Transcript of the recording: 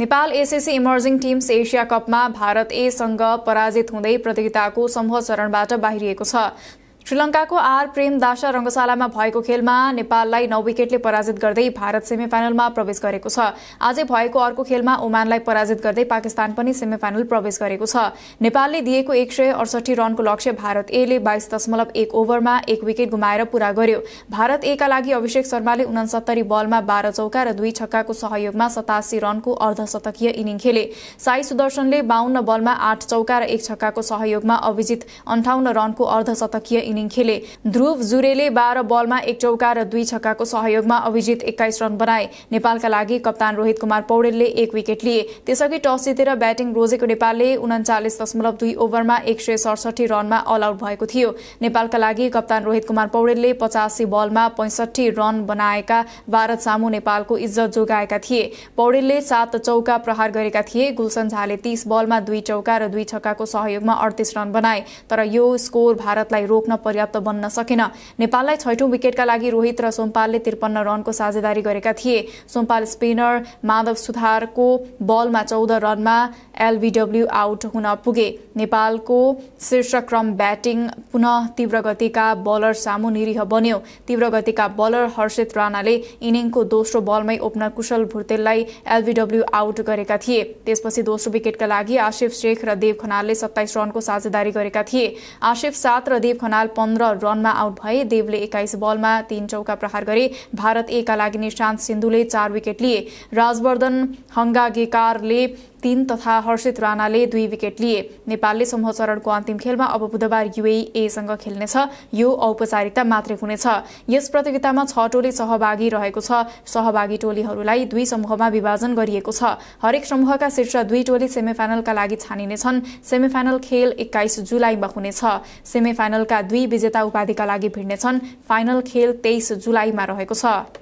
Nepal SSC emerging teams Asia कपमा भारत एसँग पराजित हुँदै प्रतियोगिताको समूह चरणबाट बाहिरिएको छ श्रीलङ्काको आर प्रेम दासा रङ्गशालामा भएको खेलमा नेपाललाई नौ विकेटले पराजित गर्दै भारत सेमिफाइनलमा प्रवेश गरेको छ आजै भएको अर्को खेलमा ओमानलाई पराजित गर्दै पाकिस्तान पनि सेमिफाइनल प्रवेश गरेको छ नेपालले दिएको एक सय अडसठी रनको लक्ष्य भारत एले बाइस दशमलव एक ओभरमा एक विकेट गुमाएर पूरा गर्यो भारत एका लागि अभिषेक शर्माले उनासत्तरी बलमा बाह्र चौका र दुई छक्काको सहयोगमा सतासी रनको अर्धशतकीय इनिङ खेले साई सुदर्शनले बाहन्न बलमा आठ चौका र एक छक्काको सहयोगमा अभिजित अन्ठाउन्न रनको अर्धशतकीय इनिङ खेले ध्रुव जुरेले बाह्र बलमा एक चौका र दुई छक्काको सहयोगमा अभिजित एक्काइस रन बनाए नेपालका लागि कप्तान रोहित कुमार पौडेलले एक विकेट लिए त्यसअघि टस जितेर ब्याटिङ रोजेको नेपालले उन्चालिस दशमलव दुई ओभरमा एक सय सडसठी रनमा अल आउट भएको थियो नेपालका लागि कप्तान रोहित कुमार पौडेलले पचासी बलमा पैंसठी रन बनाएका भारत सामु नेपालको इज्जत जोगाएका थिए पौडेलले सात चौका प्रहार गरेका थिए गुलसन झाले तीस बलमा दुई चौका र दुई छक्काको सहयोगमा अडतिस रन बनाए तर यो स्कोर भारतलाई रोक्न पर्याप्त बन्न सकेन नेपाललाई छैठौँ विकेटका लागि रोहित र सोमपालले त्रिपन्न रनको साझेदारी गरेका थिए सोमपाल स्पिनर माधव सुधारको बलमा चौध रनमा एलबिडब्ल्यू आउट हुन पुगे नेपालको शीर्षक्रम ब्याटिङ पुनः तीव्र गतिका बलर सामु निरीह बन्यो तीव्र गतिका बलर हर्षित राणाले इनिङको दोस्रो बलमै ओपनर कुशल भुर्तेललाई एलबिडब्ल्यू आउट गरेका थिए त्यसपछि दोस्रो विकेटका लागि आशिफ शेख र देव खनालले सत्ताइस रनको साझेदारी गरेका थिए आशिफ सात र देव खनाल पन्ध्र रनमा आउट भए देवले एक्काइस बलमा तीन चौका प्रहार गरे भारत एका लागि निशान्त सिन्धुले चार विकेट लिए राजवर्धन हङ्गागेकारले तीन तथा हर्षित राणाले दुई विकेट लिए नेपालले समूह चरणको अन्तिम खेलमा अब बुधबार युएएसँग खेल्नेछ यो औपचारिकता मात्रै हुनेछ यस प्रतियोगितामा छ टोली सहभागी रहेको छ सहभागी टोलीहरूलाई दुई समूहमा विभाजन गरिएको छ हरेक समूहका शीर्ष दुई टोली सेमिफाइनलका लागि छानिनेछन् सेमिफाइनल खेल एक्काइस जुलाईमा हुनेछ सेमिफाइनलका दुई विजेता उपाधिका लागि भिड्नेछन् फाइनल खेल तेइस जुलाईमा रहेको छ